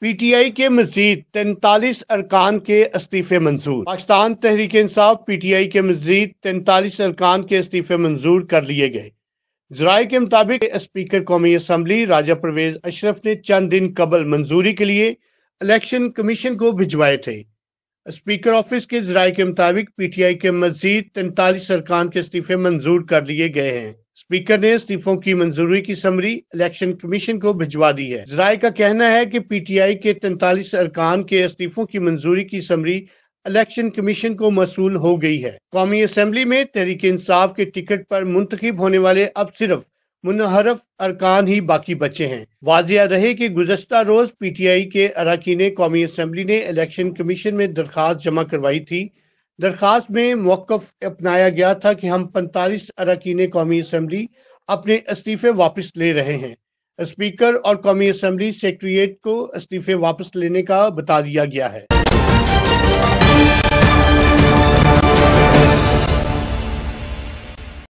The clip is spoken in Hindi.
पीटीआई के मजीद तैतालीस अरकान के इस्तीफे मंजूर पाकिस्तान तहरीक इंसाफ पीटीआई के मजीद तैंतालीस अरकान के इस्तीफे मंजूर कर लिए गए जराये के मुताबिक स्पीकर कौमी असम्बली राजा परवेज अशरफ ने चंद दिन कबल मंजूरी के लिए इलेक्शन कमीशन को भिजवाए थे स्पीकर ऑफिस के जराये के मुताबिक पीटीआई के मजीद तैतालीस अरकान के इस्तीफे मंजूर कर लिए गए हैं स्पीकर ने इस्तीफों की मंजूरी की समरी इलेक्शन कमीशन को भिजवा दी है जराये का कहना है कि पीटीआई के तैतालीस अरकान के इस्तीफों की मंजूरी की समरी इलेक्शन कमीशन को मसूल हो गई है कौमी असम्बली में तहरीक इंसाफ के टिकट पर मुंतखब होने वाले अब सिर्फ मुनहरफ अरकान ही बाकी बचे हैं वाजिया रहे कि गुजश्ता रोज पीटीआई के अरकान कौमी असम्बली ने इलेक्शन कमीशन में दरख्वास्त जमा करवाई थी दरखास्त में मौकफ अपनाया गया था कि हम पैंतालीस अरकान कौमी असम्बली अपने इस्तीफे वापस ले रहे हैं स्पीकर और कौमी असम्बली सेक्रेट्रियट को इस्तीफे वापस लेने का बता दिया गया है